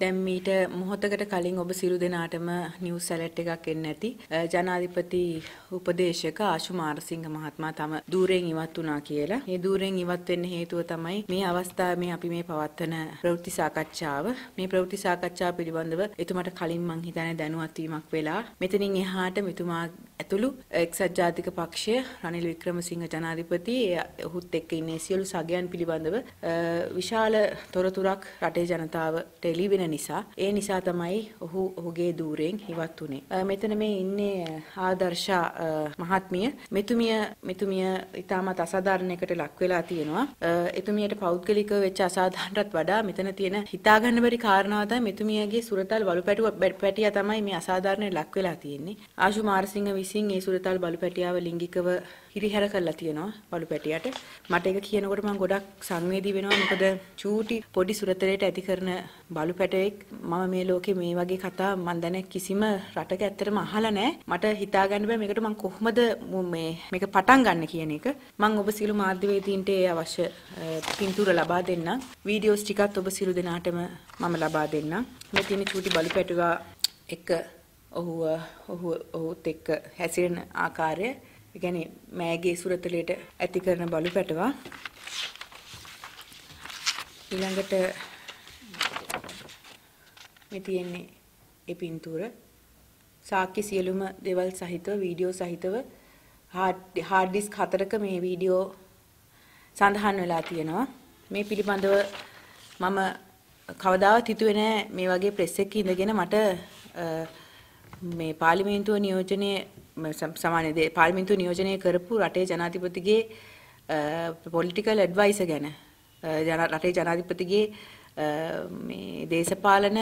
දැන් මීට මොහොතකට කලින් ඔබ සිරු දෙනාටම නිවුස් ඇලට් එකක් එන්න ඇති. ජනාධිපති උපදේශක ආශු මාරසිංහ මහත්මයා තම দূරෙන් ඉවත් වුණා කියලා. මේ দূරෙන් ඉවත් වෙන්න හේතුව තමයි මේ අවස්ථාවේ මේ අපි මේ පවත්වන ප්‍රවෘත්ති සාකච්ඡාව. මේ ප්‍රවෘත්ති සාකච්ඡාව පිළිබඳව එතුමාට කලින් මං හිතන්නේ දැනුවත් වීමක් වෙලා මෙතනින් එහාට මෙතුමා ඇතුළු එක්සත් ජාතික පක්ෂය රනිල් වික්‍රමසිංහ ජනාධිපති ඔහුත් එක්ක ඉන්නේ සියලු සගයන් පිළිබඳව විශාල තොරතුරක් රටේ ජනතාවට එළිවෙන නිසා ඒ නිසා තමයි ඔහු ඔහුගේ দূරෙන් ඉවත් වුනේ මෙතන මේ ඉන්නේ ආදර්ශා මහත්මිය මෙතුමිය මෙතුමිය ඉතාමත් අසාධාරණයකට ලක් වෙලා තියෙනවා එතුමියට පෞද්ගලිකව වෙච්ච අසාධාරණටත් වඩා මෙතන තියෙන හිතාගන්න බැරි කාරණාව තමයි මෙතුමියගේ සුරතල් වලු පැටුව පැටියා තමයි මේ අසාධාරණයට ලක් වෙලා තියෙන්නේ ආශු මාරසිංහ විසින් ඒ සුරතල් බලු පැටියාව ලිංගිකව හිරිහැර කරලා තියෙනවා බලු පැටියට. මට ඒක කියනකොට මම ගොඩක් සංවේදී වෙනවා මොකද චූටි පොඩි සුරතලයට ඇති කරන බලු පැටයෙක් මම මේ ලෝකේ මේ වගේ කතා මම දැන කිසිම රටක ඇත්තටම අහලා නැහැ. මට හිතා ගන්න බෑ මේකට මම කොහොමද මේ මේක පටන් ගන්න කියන එක. මම ඔබ සියලු මාධ්‍යවේදීන්ට ඒ අවශ්‍ය පින්තූර ලබා දෙන්නම්. වීඩියෝස් ටිකත් ඔබ සියලු දෙනාටම මම ලබා දෙන්නම්. මේ තියෙන චූටි බලු පැටුවා එක ඔහු ඔහු ඔහුත් එක්ක හැසිරෙන ආකාරය يعني මෑගේ සුරතලයට ඇති කරන බලු පැටවා ඊළඟට මේ තියෙන්නේ ඒ පින්තූර සාක්කි සියලුම දේවල් සහිතව වීඩියෝ සහිතව හાર્ඩ් ඩිස්ක් හතරක මේ වීඩියෝ සඳහන් වෙලා තියෙනවා මේ පිළිබඳව මම කවදාවත් හිතුවේ නෑ මේ වගේ ප්‍රෙස් එකක ඉඳගෙන මට මේ පාර්ලිමේන්තුව නියෝජනය සාමාන්‍ය දේ පාර්ලිමේන්තුව නියෝජනය කරපු රටේ ජනාධිපතිගේ පොලිටිකල් ඇඩ්වයිස ගැන රටේ ජනාධිපතිගේ මේ දේශපාලන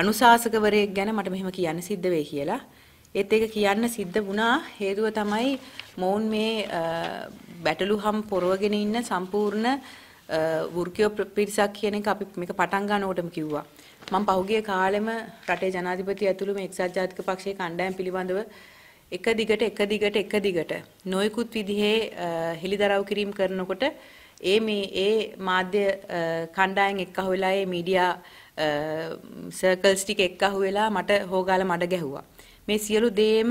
අනුශාසකවරයෙක් ගැන මට මෙහෙම කියන්න සිද්ධ වෙයි කියලා. ඒත් ඒක කියන්න සිද්ධ වුණා හේතුව තමයි මොවුන් මේ බැටළු හම් පොරවගෙන ඉන්න සම්පූර්ණ වෘකයෝ පිරිසක් කියන එක අපි මේක පටන් ගන්නකොටම කිව්වා. මම පහුගිය කාලෙම රටේ ජනාධිපති ඇතුළු මේ එක්සත් ජාතික පක්ෂයේ කණ්ඩායම් පිළිබඳව එක දිගට එක දිගට එක දිගට නොයෙකුත් විදිහේ හෙලිදරව් කිරීම කරනකොට ඒ මේ ඒ මාධ්‍ය කණ්ඩායම් එක්කහු වෙලා ඒ මීඩියා සර්කල්ස් ටික එක්කහු වෙලා මට හොගාලා මඩ ගැහුවා. මේ සියලු දේම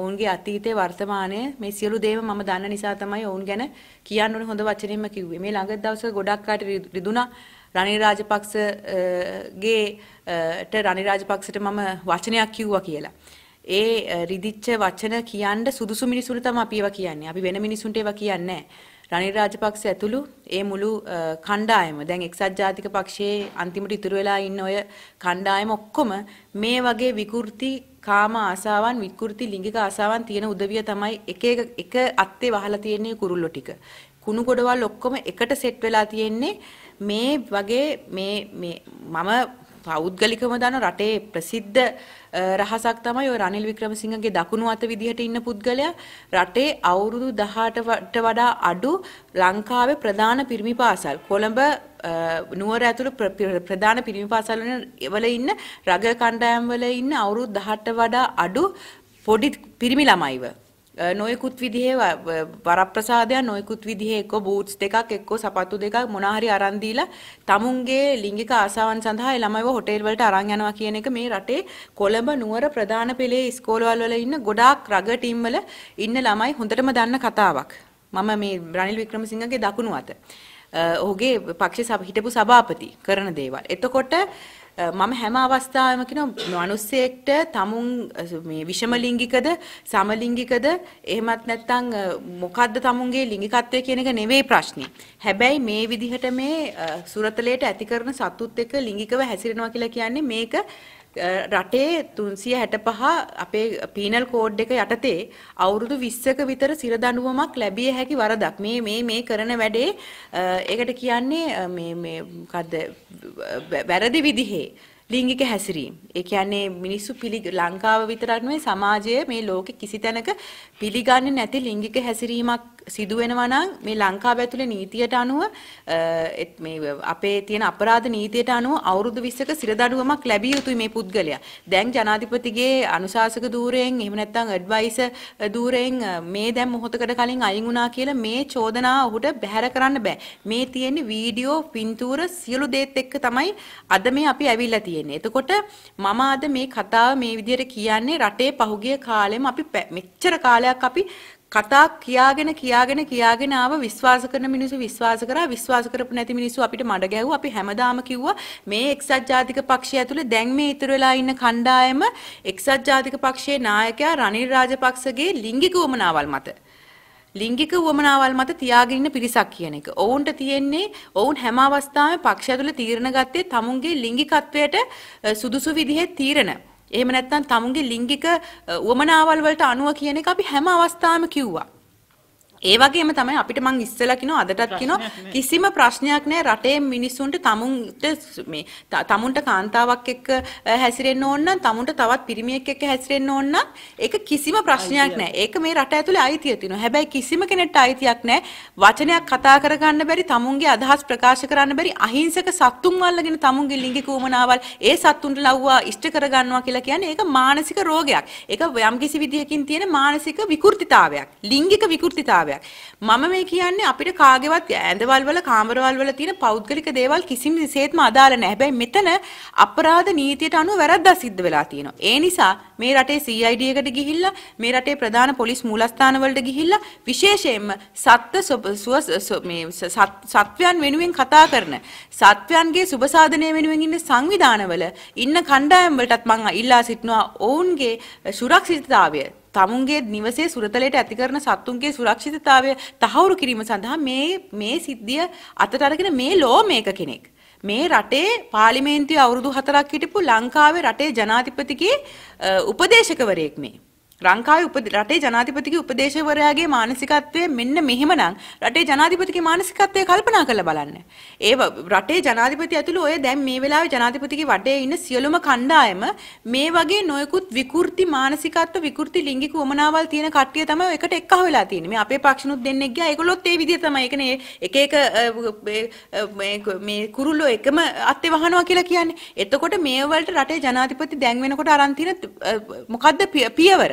ඔවුන්ගේ අතීතේ වර්තමානය මේ සියලු දේම මම දන්න නිසා තමයි ඔවුන් ගැන කියන්න ඕන හොඳ වචනයෙන්ම කිව්වේ. මේ ළඟ දවස්වල ගොඩක් අය රිදුනා රනිල් රාජපක්ෂගේට රනිල් රාජපක්ෂට මම වචනයක් කිව්වා කියලා. ඒ රිදිච්ච වචන කියන්න සුදුසු මිනිසුන්ට තමයි අපි ඒවා කියන්නේ. අපි වෙන මිනිසුන්ට ඒවා කියන්නේ රනිල් රාජපක්ෂ ඇතුළු ඒ මුළු කණ්ඩායම දැන් එක්සත් ජාතික පක්ෂයේ අන්තිමට ඉතුරු වෙලා ඉන්න ඔය කණ්ඩායම ඔක්කොම මේ වගේ විකෘති කාම ආසාවන් විකෘති ලිංගික ආසාවන් තියෙන උදවිය තමයි එක එක එක අත්තේ වහලා තියෙන්නේ කුරුල්ලෝ ටික. කුණු ගොඩවල් ඔක්කොම එකට සෙට් වෙලා තියෙන්නේ මේ වගේ මේ මම පෞද්ගලිකම දන රටේ ප්‍රසිද්ධ රහසක් තමයි ඔය රනිල් වික්‍රමසිංහගේ දකුණු අත විදිහට ඉන්න පුද්ගලයා රටේ අවුරුදු 18ට වඩා අඩු ලංකාවේ ප්‍රධාන පිරිමි පාසල් කොළඹ නුවර ඇතුළු ප්‍රධාන පිරිමි පාසල් වල ඉන්න රග කණ්ඩායම් වල ඉන්න අවුරුදු 18ට වඩා අඩු පොඩි පිරිමි ළමයිව නොයෙකුත් විදිහේ වරප්‍රසාදයන් නොයෙකුත් විදිහේ එක්ක බූට්ස් දෙකක් එක්ක සපත්තු දෙකක් මොනා හරි අරන් දීලා tamunගේ ලිංගික ආසාවන් සඳහා ඒ ළමයිව හොටෙල් වලට අරන් යනවා කියන එක මේ රටේ කොළඹ නුවර ප්‍රධාන පෙළේ ඉස්කෝලවල වල ඉන්න ගොඩාක් රග ටීම් වල ඉන්න ළමයි හොඳටම දන්න කතාවක්. මම මේ රනිල් වික්‍රමසිංහගේ දකුණු අත. ඔහුගේ පක්ෂ හිටපු සභාපති කරන දේවල්. එතකොට මම හැම අවස්ථාවම කියනවා මිනිස්සෙක්ට තමුන් මේ විෂම ලිංගිකද සමලිංගිකද එහෙමත් නැත්නම් මොකද්ද තමුන්ගේ ලිංගිකත්වය කියන එක නෙවෙයි ප්‍රශ්නේ. හැබැයි මේ විදිහට මේ සුරතලයට ඇති කරන සතුත් එක්ක ලිංගිකව හැසිරෙනවා කියලා කියන්නේ මේක රටේ 365 අපේ පීනල් කෝඩ් එක යටතේ අවුරුදු 20ක විතර සිර දඬුවමක් ලැබිය හැකි වරදක්. මේ මේ මේ කරන වැඩේ ඒකට කියන්නේ මේ මේ මොකද්ද වැරදි විදිහේ ලිංගික හැසිරීම්. ඒ කියන්නේ මිනිස්සු පිළි ලංකාව විතරක් නෙවෙයි සමාජය මේ ලෝකෙ කිසි තැනක පිළිගන්නේ නැති ලිංගික හැසිරීමක් සිදු වෙනවා නම් මේ ලංකාව ඇතුලේ නීතියට අනුව මේ අපේ තියෙන අපරාධ නීතියට අනුව අවුරුදු 20ක සිරදඬුවමක් ලැබිය යුතුයි මේ පුද්ගලයා. දැන් ජනාධිපතිගේ අනුශාසක ධූරයෙන් එහෙම නැත්නම් ඇඩ්වයිසර් ධූරයෙන් මේ දැන් මොහොතකට කලින් අයින් වුණා කියලා මේ චෝදනා ඔහුට බැහැර කරන්න බෑ. මේ තියෙන වීඩියෝ පින්තූර සියලු දේත් එක්ක තමයි අද මේ අපි ඇවිල්ලා තියෙන්නේ. එතකොට මම අද මේ කතාව මේ විදිහට කියන්නේ රටේ පහුගිය කාලෙම අපි මෙච්චර කාලයක් අපි කතා කියාගෙන කියාගෙන කියාගෙන ආව විශ්වාස කරන මිනිස්සු විශ්වාස කරා විශ්වාස කරපු නැති මිනිස්සු අපිට මඩ ගැහුවා අපි හැමදාම කිව්වා මේ එක්සත් ජාතික පක්ෂය ඇතුළේ දැන් මේ ඉතුරු වෙලා ඉන්න කණ්ඩායම එක්සත් ජාතික පක්ෂයේ නායකයා රනිල් රාජපක්ෂගේ ලිංගික උමනාවල් මත ලිංගික වුවමනාවල් මත තියාගෙන ඉන්න පිරිසක් කියන එක. ඔවුන්ට තියෙන්නේ ඔවුන් හැම අවස්ථාවෙම පක්ෂ ඇතුළේ තීරණ ගත්තේ තමුන්ගේ ලිංගිකත්වයට සුදුසු විදිහේ තීරණ. එහෙම නැත්නම් තමුන්ගේ ලිංගික උවමනාවල් වලට අනුව කියන එක අපි හැම අවස්ථාවෙම කිව්වා. ඒ වගේම තමයි අපිට මං ඉස්සලා කිනෝ අදටත් කිනෝ කිසිම ප්‍රශ්නයක් නැහැ රටේ මිනිස්සුන්ට තමුන්ට මේ තමුන්ට කාන්තාවක් එක්ක හැසිරෙන්න ඕන නම් තමුන්ට තවත් පිරිමියෙක් එක්ක හැසිරෙන්න ඕන නම් ඒක කිසිම ප්‍රශ්නයක් නැහැ. ඒක මේ රට ඇතුලේ අයිතිය තියෙනවා. හැබැයි කිසිම කෙනෙක්ට අයිතියක් නැහැ වචනයක් කතා කරගන්න බැරි තමුන්ගේ අදහස් ප්‍රකාශ කරන්න බැරි අහිංසක සත්තුන් වල්ලගෙන තමුන්ගේ ලිංගික උමනාවල් ඒ සත්තුන්ට ලව්වා ඉෂ්ට කරගන්නවා කියලා කියන්නේ ඒක මානසික රෝගයක්. ඒක යම්කිසි විදිහකින් තියෙන මානසික විකෘතිතාවයක්. ලිංගික විකෘතිතාවයක්. ස්වභාවයක්. මම මේ කියන්නේ අපිට කාගේවත් ඇඳවල් වල කාමරවල් වල තියෙන පෞද්ගලික දේවල් කිසිම විශේෂත්ම අදාළ නැහැ. හැබැයි මෙතන අපරාධ නීතියට අනුව වැරද්දක් සිද්ධ වෙලා තියෙනවා. ඒ නිසා මේ රටේ CID එකට ගිහිල්ලා මේ රටේ ප්‍රධාන පොලිස් මූලස්ථාන වලට ගිහිල්ලා විශේෂයෙන්ම සත්ත්ව මේ සත්වයන් වෙනුවෙන් කතා කරන සත්වයන්ගේ සුබසාධනය වෙනුවෙන් ඉන්න සංවිධානවල ඉන්න කණ්ඩායම් වලටත් මම ඉල්ලා සිටිනවා ඔවුන්ගේ සුරක්ෂිතතාවය තමුන්ගේ නිවසේ සුරතලයට ඇති කරන සත්තුන්ගේ සුරක්ෂිතතාවය තහවුරු කිරීම සඳහා මේ මේ සිද්ධිය අතට අරගෙන මේ ලෝ මේක කෙනෙක්. මේ රටේ පාර්ලිමේන්තුවේ අවුරුදු 4ක් හිටපු ලංකාවේ රටේ ජනාධිපතිගේ උපදේශකවරයෙක් මේ. ලංකාවේ උප රටේ ජනාධිපතිගේ උපදේශකවරයාගේ මානසිකත්වය මෙන්න මෙහෙමනම් රටේ ජනාධිපතිගේ මානසිකත්වය කල්පනා කරලා බලන්න. ඒ රටේ ජනාධිපති ඇතුළු ඔය දැන් මේ වෙලාවේ ජනාධිපතිගේ වටේ ඉන්න සියලුම කණ්ඩායම මේ වගේ නොයෙකුත් විකෘති මානසිකත්ව විකෘති ලිංගික උමනාවල් තියෙන කට්ටිය තමයි එකට එක්කහ වෙලා තියෙන්නේ. මේ අපේ පක්ෂණුත් දෙන්නෙක් ගියා. ඒගොල්ලොත් ඒ විදිහ තමයි. ඒකනේ එක එක මේ කුරුල්ලෝ එකම අත්තේ වහනවා කියලා කියන්නේ. එතකොට මේ වලට රටේ ජනාධිපති දැන් වෙනකොට අරන් තියෙන මොකද්ද පියවර?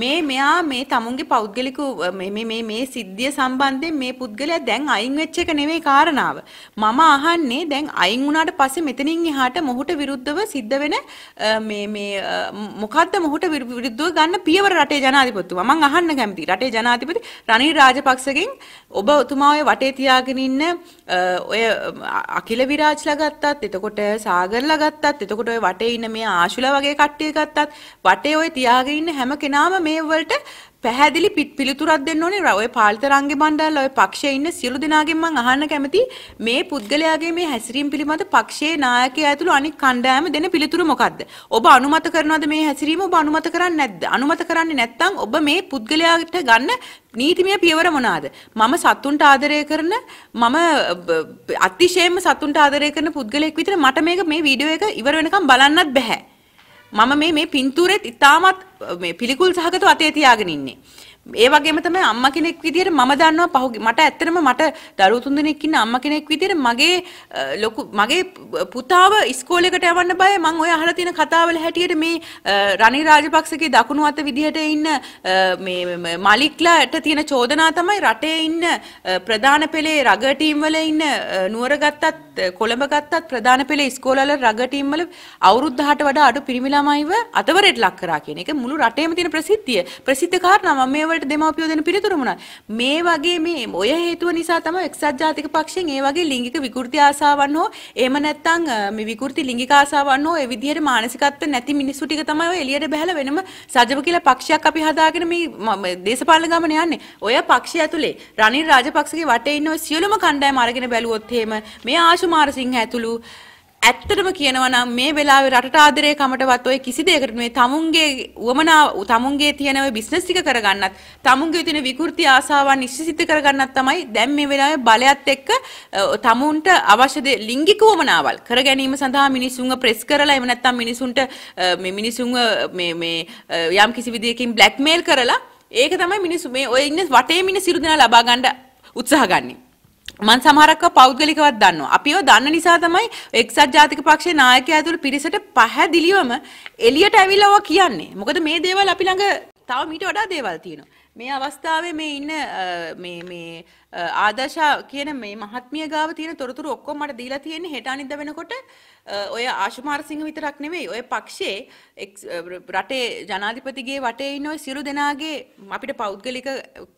මේ මෙයා මේ තමුන්ගේ පෞද්ගලික මේ මේ මේ සිද්ධිය සම්බන්ධයෙන් මේ පුද්ගලයා දැන් අයින් වෙච්ච එක නෙමෙයි කාරණාව. මම අහන්නේ දැන් අයින් වුණාට පස්සේ මෙතනින් එහාට මොහුට විරුද්ධව සිද්ධ වෙන මේ මේ මොකද්ද මොහුට විරුද්ධව ගන්න පියවර රටේ ජනාධිපතිතුමා. මම අහන්න කැමතියි. රටේ ජනාධිපති රනිල් රාජපක්ෂගෙන් ඔබ ඔබතුමා ඔය වටේ තියාගෙන ඉන්න ඔය අකිල විරාජ්ලා ගත්තත් එතකොට සාගරලා ගත්තත් එතකොට ඔය වටේ ඉන්න මේ ආශුලා වගේ කට්ටිය ගත්තත් වටේ ඔය තියාගෙන ඉන්න හැම කෙනාම මේ වලට පැහැදිලි පිට පිළිතුරක් දෙන්න ඕනේ ඔය පාලිත රංගේ මණ්ඩල ඔය පක්ෂයේ ඉන්න සියලු දෙනාගෙන් මම අහන්න කැමති මේ පුද්ගලයාගේ මේ හැසිරීම පිළිබඳ පක්ෂයේ නායකයා ඇතුළු අනික් කණ්ඩායම දෙන පිළිතුර මොකද්ද? ඔබ අනුමත කරනවද මේ හැසිරීම ඔබ අනුමත කරන්නේ නැද්ද? අනුමත කරන්නේ නැත්නම් ඔබ මේ පුද්ගලයාට ගන්න නීතිමය පියවර මොනවාද? මම සතුන්ට ආදරය කරන මම අතිශයෙන්ම සතුන්ට ආදරය කරන පුද්ගලයෙක් විතර මට මේක මේ වීඩියෝ එක ඉවර වෙනකම් බලන්නත් බෑ. මම මේ මේ පින්තූරෙත් ඉතාමත් පිළිකුල් සහගතව අතේ තියාගෙන ඉන්නේ. ඒ වගේම තමයි අම්මා කෙනෙක් විදිහට මම දන්නවා පහුගිය මට ඇත්තටම මට දරුවෝ තුන්දෙනෙක් ඉන්න අම්මා කෙනෙක් විදිහට මගේ ලොකු මගේ පුතාව ඉස්කෝලේකට යවන්න බය මම ඔය අහලා තියෙන කතාවල හැටියට මේ රනිල් රාජපක්ෂගේ දකුණු අත විදිහට ඉන්න මේ මලික්ලාට තියෙන චෝදනා තමයි රටේ ඉන්න ප්‍රධාන පෙළේ රග ටීම් වල ඉන්න නුවර ගත්තත් කොළඹ ගත්තත් ප්‍රධාන පෙළේ ඉස්කෝලවල රග ටීම් වල අවුරුදු 18ට වඩා අඩු පිරිමි ළමයිව අතවරයට ලක් කරා කියන එක මුළු රටේම තියෙන ප්‍රසිද්ධිය ප්‍රසිද්ධ කාරණා මම මේව වලට දෙමාපියෝ දෙන පිළිතුරු මොනවාද? මේ වගේ මේ ඔය හේතුව නිසා තමයි එක්සත් ජාතික පක්ෂයෙන් ඒ වගේ ලිංගික විකෘති ආසාවන් හෝ එහෙම නැත්නම් මේ විකෘති ලිංගික ආසාවන් හෝ ඒ විදිහට මානසිකත්ව නැති මිනිස්සු ටික තමයි ඔය එළියට බහැලා වෙනම සජව කියලා පක්ෂයක් අපි හදාගෙන මේ දේශපාලන ගමන යන්නේ. ඔය පක්ෂය ඇතුලේ රනිල් රාජපක්ෂගේ වටේ ඉන්න ඔය සියලුම කණ්ඩායම අරගෙන බැලුවොත් එහෙම මේ ආශු මාරසිංහ ඇතුළු ඇත්තටම කියනවා නම් මේ වෙලාවේ රටට ආදරේ කමටවත් ඔය කිසි දෙයකට මේ තමුන්ගේ උවමනා තමුන්ගේ තියෙන ඔය බිස්නස් ටික කරගන්නත් තමුන්ගේ තියෙන විකෘති ආසාවන් නිශ්චිත කරගන්නත් තමයි දැන් මේ වෙලාවේ බලයත් එක්ක තමුන්ට අවශ්‍ය දේ ලිංගික උවමනාවල් කර ගැනීම සඳහා මිනිසුන්ව ප්‍රෙස් කරලා එහෙම නැත්නම් මිනිසුන්ට මේ මිනිසුන්ව මේ මේ යම් කිසි විදියකින් බ්ලැක්මේල් කරලා ඒක තමයි මිනිස්සු මේ ඔය ඉන්න වටේ මිනිස් සිරු දෙනා ලබා ගන්න උත්සාහ ගන්නේ මන් සමහරක්ව පෞද්ගලිකවත් දන්නවා. අපිව දන්න නිසා තමයි එක්සත් ජාතික පක්ෂයේ නායකයා ඇතුළු පිරිසට පැහැදිලිවම එළියට ඇවිල්ලා ඔවා කියන්නේ. මොකද මේ දේවල් අපි ළඟ තව මීට වඩා දේවල් තියෙනවා. මේ අවස්ථාවේ මේ ඉන්න මේ මේ ආදර්ශා කියන මේ මහත්මිය ගාව තියෙන තොරතුරු ඔක්කොම මට දීලා තියෙන්නේ හෙට අනිද්දා වෙනකොට ඔය ආශුමාරසිංහ විතරක් නෙවෙයි ඔය පක්ෂයේ රටේ ජනාධිපතිගේ වටේ ඉන්න ඔය සියලු දෙනාගේ අපිට පෞද්ගලික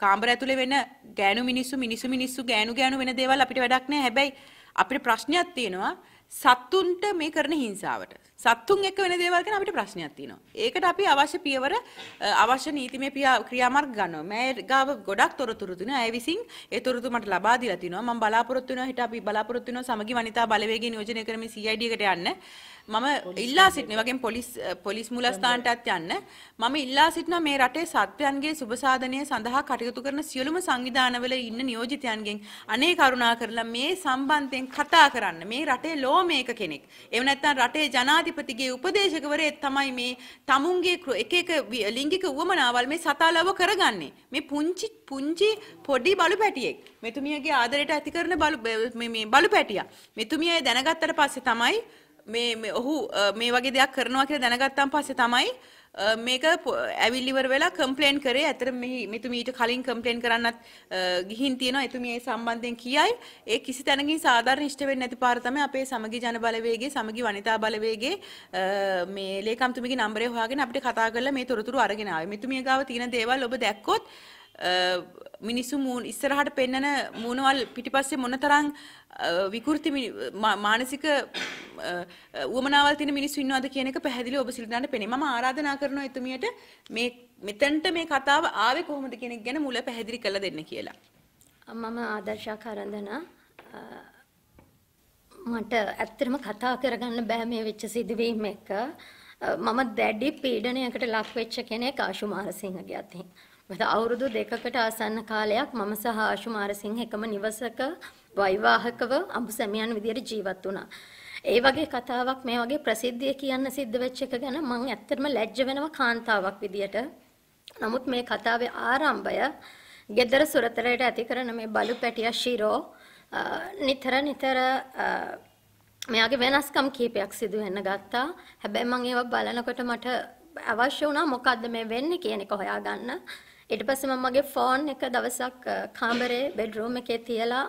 කාමර ඇතුලේ වෙන ගෑනු මිනිස්සු මිනිස්සු මිනිස්සු ගෑනු ගෑනු වෙන දේවල් අපිට වැඩක් නැහැ හැබැයි අපිට ප්‍රශ්නයක් තියෙනවා සත්තුන්ට මේ කරන හිංසාවට සත්තුන් එක්ක වෙන දේවල් ගැන අපිට ප්‍රශ්නයක් තියෙනවා. ඒකට අපි අවශ්‍ය පියවර අවශ්‍ය නීතිමය ක්‍රියාමාර්ග ගන්නවා. මෑ ගාව ගොඩක් තොරතුරු තියෙනවා. ඒ විසින් ඒ තොරතුරු මට ලබා දීලා තිනවා. මම බලාපොරොත්තු වෙනවා හිට අපි බලාපොරොත්තු වෙනවා සමගි වනිතා බලවේගය නියෝජනය කරමින් CID එකට යන්න. මම ඉල්ලා සිටිනේ වගේ පොලිස් පොලිස් මූලස්ථානටත් යන්න මම ඉල්ලා සිටිනවා මේ රටේ සත්වයන්ගේ සුබසාධනය සඳහා කටයුතු කරන සියලුම සංවිධානවල ඉන්න නියෝජිතයන්ගෙන් අනේ කරුණා කරලා මේ සම්බන්ධයෙන් කතා කරන්න මේ රටේ ලෝ මේක කෙනෙක් එහෙම නැත්නම් රටේ ජනාධිපති ජනාධිපතිගේ උපදේශකවරයෙක් තමයි මේ තමුන්ගේ එක එක ලිංගික උවමනාවල් මේ සතාලව කරගන්නේ. මේ පුංචි පුංචි පොඩි බලු පැටියෙක්. මෙතුමියගේ ආදරයට ඇති කරන බලු මේ බලු පැටියා. මෙතුමිය දැනගත්තට පස්සේ තමයි මේ ඔහු මේ වගේ දෙයක් කරනවා කියලා දැනගත්තාන් පස්සේ තමයි මේක ඇවිල්ලිවර වෙලා කම්පලේන් කරේ ඇතර මෙතුම ඊට කලින් කම්පලේන් කරන්නත් ගිහින් තියෙනවා එතුම ඒ සම්බන්ධයෙන් කියයි ඒ කිසි තැනකින් සාධාරණ ඉෂ්ට වෙන්නේ නැති පාර තමයි අපේ සමගි ජන බලවේගයේ සමගි වනිතා බලවේගයේ මේ ලේකම්තුමියගේ නම්බරය හොයාගෙන අපිට කතා කරලා මේ තොරතුරු අරගෙන ආවේ මෙතුමිය ගාව තියෙන දේවල් ඔබ දැක්කොත් මිනිසු මූන් ඉස්සරහට පෙන්නන මූුණවල් පිටිපස්සේ මොනතරං විකෘති මානසික උවමනාවල් තින මිනිස්සු ඉන්නවද කියන එක පැහැදිලි ඔබ සිල්දාන්න පෙනේ මම ආරාධනා කරනවා එතුමියට මේ මෙතනට මේ කතාව ආවේ කොහොමද කෙනෙක් ගැන මුල පැහැදිලි කළ දෙන්න කියලා. මම ආදර්ශා කරඳනා මට ඇත්තටම කතා කරගන්න බෑ මේ වෙච්ච සිදුවීම එක. මම දැඩි පීඩනයකට ලක් වෙච්ච කෙනෙක් ආශු මාරසිංහගේ අතින්. අවුරුදු දෙකකට ආසන්න කාලයක් මම සහ ආශු මාරසිංහ එකම නිවසක වෛවාහකව අඹුසැමියන් විදියට ජීවත් වුණා. ඒ වගේ කතාවක් මේ වගේ ප්‍රසිද්ධිය කියන්න සිද්ධ වෙච්ච එක ගැන මම ඇත්තටම ලැජ්ජ වෙනවා කාන්තාවක් විදියට. නමුත් මේ කතාවේ ආරම්භය gedara සුරතරයට ඇති කරන මේ බලු පැටියා ශිරෝ නිතර නිතර මෙයාගේ වෙනස්කම් කීපයක් සිදු වෙන්න ගත්තා. හැබැයි මම ඒවා බලනකොට මට අවශ්‍ය වුණා මොකද්ද මේ වෙන්නේ කියන එක හොයාගන්න. ඊට පස්සේ මම මගේ ෆෝන් එක දවසක් කාමරේ බෙඩ්රූම් එකේ තියලා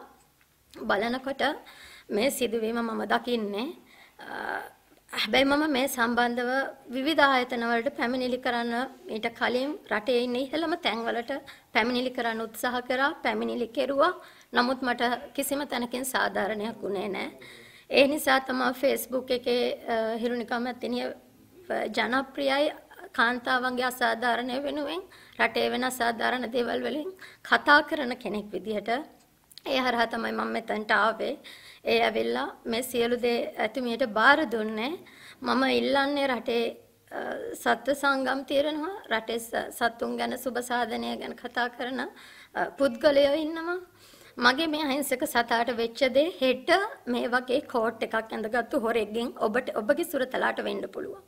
බලනකොට මේ සිදුවීම මම දකින්නේ හැබැයි මම මේ සම්බන්ධව විවිධ ආයතන වලට පැමිණිලි කරන්න ඊට කලින් රටේ ඉන්න ඉහළම තැන්වලට පැමිණිලි කරන්න උත්සාහ කරා පැමිණිලි කෙරුවා නමුත් මට කිසිම තැනකින් සාධාරණයක් වුණේ නැහැ ඒ නිසා තමයි Facebook එකේ හිරුනිකම් ඇතිනිය ජනප්‍රියයි කාන්තාවන්ගේ අසාධාරණය වෙනුවෙන් රටේ වෙනස් සාධාරණ දේවල් වලින් කතා කරන කෙනෙක් විදිහට ඒ හරහා තමයි මම මෙතනට ආවේ. ඒ ඇවිල්ලා මේ සියලු දේ ඇතුමියට බාර දුන්නේ. මම ඉල්ලන්නේ රටේ සත්ව සංගම් తీරනවා රටේ සත්තුන් ගැන සුබ සාධනය ගැන කතා කරන පුද්ගලයෝ ඉන්නවා. මගේ මේ අහිංසක සතාට වෙච්ච දේ හෙට මේ වගේ කෝට් එකක් ඇඳගත්තු හොරෙක්ගෙන් ඔබට ඔබගේ සුරතලාට වෙන්න පුළුවන්.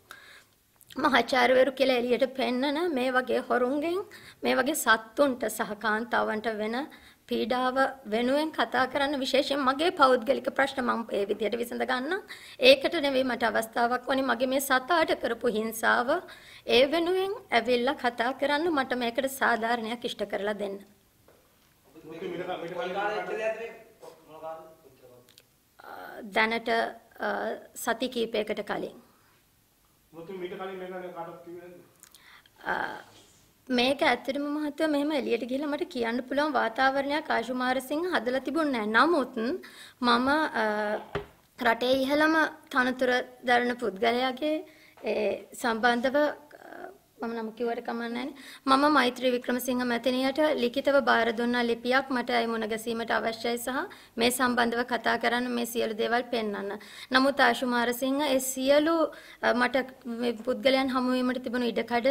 මහාචාර්යවරු කියලා එළියට පෙන්නන මේ වගේ හොරුන්ගෙන් මේ වගේ සත්තුන්ට සහ කාන්තාවන්ට වෙන පීඩාව වෙනුවෙන් කතා කරන්න විශේෂයෙන් මගේ පෞද්ගලික ප්‍රශ්න මම ඒ විදිහට විසඳ ගන්නම්. ඒකට නෙවෙයි මට අවස්ථාවක් වුණේ මගේ මේ සතාට කරපු හිංසාව ඒ වෙනුවෙන් ඇවිල්ලා කතා කරන්න මට මේකට සාධාරණයක් ඉෂ්ට කරලා දෙන්න. දැනට සති කීපයකට කලින් මුතුන් මීට කලින් මේක කාටවත් කිව්වේ නැද්ද? මේක ඇත්තටම මහත්තයා මෙහෙම එළියට ගිහලා මට කියන්න පුළුවන් වාතාවරණයක් ආශු මාරසිංහ හදලා තිබුණේ නැහැ. නමුත් මම රටේ ඉහළම තනතුර දරන පුද්ගලයාගේ සම්බන්ධව මම නම කිව්වට කමක් මම මෛත්‍රී වික්‍රමසිංහ මැතිණියට ලිඛිතව බාර දුන්නා ලිපියක් මට අය මුණ ගැසීමට අවශ්‍යයි සහ මේ සම්බන්ධව කතා කරන්න මේ සියලු දේවල් පෙන්වන්න. නමුත් ආශුමාරසිංහ ඒ සියලු මට පුද්ගලයන් හමු වීමට තිබුණු ඉඩකඩ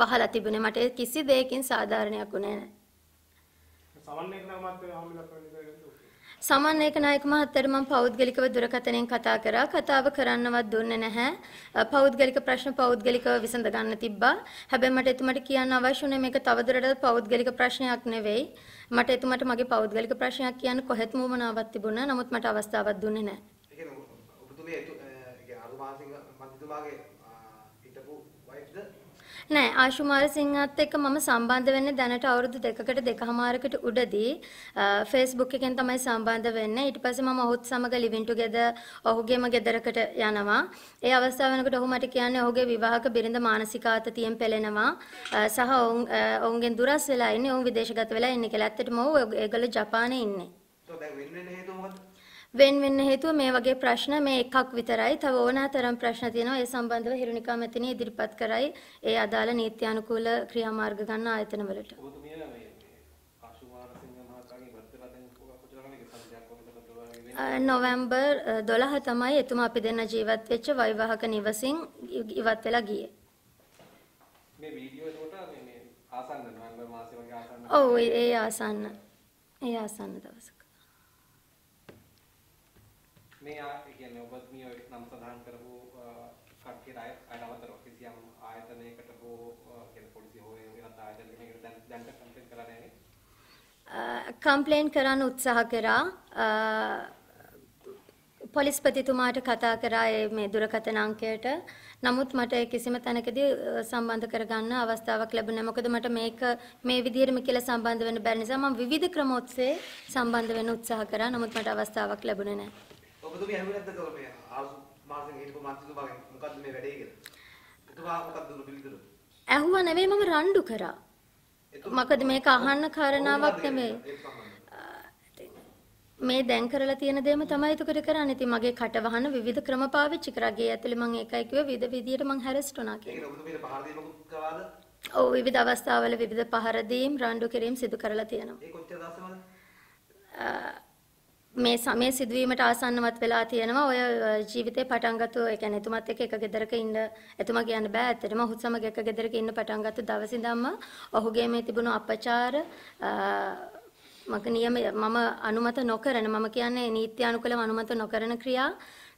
වහලා තිබුණේ. මට කිසි දෙයකින් සාධාරණයක් වුණේ නැහැ. සමන්ලේඛන මාත්‍රේ හමුලා කරන්නේ සමන්ඒක නායක මහත්තයට මම පෞද්ගලිකව දුරකථනයෙන් කතා කරා. කතාව කරන්නවත් දුන්නේ නැහැ. පෞද්ගලික ප්‍රශ්න පෞද්ගලිකව විසඳ ගන්න තිබ්බා. හැබැයි මට එතුමට කියන්න අවශ්‍ය වුණේ මේක තවදුරටත් පෞද්ගලික ප්‍රශ්නයක් නෙවෙයි. මට එතුමට මගේ පෞද්ගලික ප්‍රශ්නයක් කියන්න කොහෙත්ම වුණාවක් තිබුණා. නමුත් මට අවස්ථාවක් දුන්නේ නැහැ. ඒ කියන්නේ ඔබතුමේ අරුමාසිංහ මන්තිතුමාගේ නෑ ආශුමාර සිංහත් එක්ක මම සම්බන්ධ වෙන්නේ දැනට අවුරුදු දෙකකට දෙකහමාරකට උඩදී Facebook එකෙන් තමයි සම්බන්ධ වෙන්නේ ඊට පස්සේ මම ඔහුත් සමග living together ඔහුගේම ගෙදරකට යනවා ඒ අවස්ථාව වෙනකොට ඔහු මට කියන්නේ ඔහුගේ විවාහක බිරිඳ මානසික ආතතියෙන් පෙළෙනවා සහ ඔවුන්ගෙන් දුරස් වෙලා ඉන්නේ ඔවුන් විදේශගත වෙලා ඉන්නේ කියලා ඇත්තටම ඔහු ඒගොල්ලෝ ජපානයේ ඉන්නේ වෙන් වෙන්න හේතුව මේ වගේ ප්‍රශ්න මේ එකක් විතරයි. තව ඕනෑතරම් ප්‍රශ්න තියෙනවා. ඒ සම්බන්ධව හිරුනිකා මැතිණිය ඉදිරිපත් කරයි. ඒ අදාළ නීත්‍යානුකූල ක්‍රියාමාර්ග ගන්න ආයතන වලට. නොවැම්බර් 12 තමයි එතුමා අපි දෙන්න ජීවත් වෙච්ච වෛවාහක නිවසින් ඉවත් වෙලා ගියේ. මේ වීඩියෝ එතකොට මේ ආසන්න නොවැම්බර් මාසේ වගේ ආසන්න. ඔව් ඒ ආසන්න. ඒ ආසන්න දවස. මේ කියන්නේ ඔබ මේ නම් සඳහන් කරපු කට්ටියට ආයෙත් අවතර කිසියම් ආයතනයකට හෝ කියන්නේ පොලිසිය හෝ වෙනත් ආයතනයකට දැන් දැන් කම්ප්ලේන් කරලා නැහැ කම්ප්ලේන් කරන්න උත්සාහ කරා පොලිස්පතිතුමාට කතා කරා මේ දුරකථන අංකයට. නමුත් මට කිසිම තැනකදී සම්බන්ධ කරගන්න අවස්ථාවක් ලැබුණේ මොකද මට මේක මේ විදිහටම කියලා සම්බන්ධ වෙන්න බැරි නිසා මම විවිධ ක්‍රමෝත්සේ සම්බන්ධ වෙන්න උත්සාහ කරා. නමුත් මට අවස්ථාවක් ලැබුණේ නැහැ. ඔබතුමිය ඇහුවේ නැද්ද කල මේ ආසු මාසෙක හිටපු මන්ත්‍රීතුමාගෙන් මොකද්ද මේ වැඩේ කියලා? එතුමා මොකද්ද දුන්නු පිළිතුරු? ඇහුව නෙවෙයි මම රණ්ඩු කරා. මොකද මේක අහන්න කාරණාවක් නෙවෙයි. මේ දැන් කරලා තියෙන දේම තමයි උතුකර කරන්නේ. ඉතින් මගේ කට වහන විවිධ ක්‍රම පාවිච්චි කරා. ගේ ඇතුලේ මම ඒකයි කිව්වේ විවිධ විදියට මං හැරස්ට් වුණා කියලා. ඒක ඔබතුමියට පහර දීමකුත් කළාද? ඔව් විවිධ අවස්ථාවල විවිධ පහර දීම් රණ්ඩු කිරීම් සිදු කරලා තියෙනවා. ඒක කොච්චර දවසවලද? මේ සමේ සිදුවීමට ආසන්නවත් වෙලා තියෙනවා ඔය ජීවිතේ පටන් ගත්ත ඒ කියන්නේ එතුමත් එක්ක එක ගෙදරක ඉන්න එතුමා කියන්න බෑ ඇත්තටම ඔහුත් සමග එක ගෙදරක ඉන්න පටන් ගත්ත දවස් ඉඳන්ම ඔහුගේ මේ තිබුණු අපචාර මක නියම මම අනුමත නොකරන මම කියන්නේ නීත්‍ය අනුකූලව අනුමත නොකරන ක්‍රියා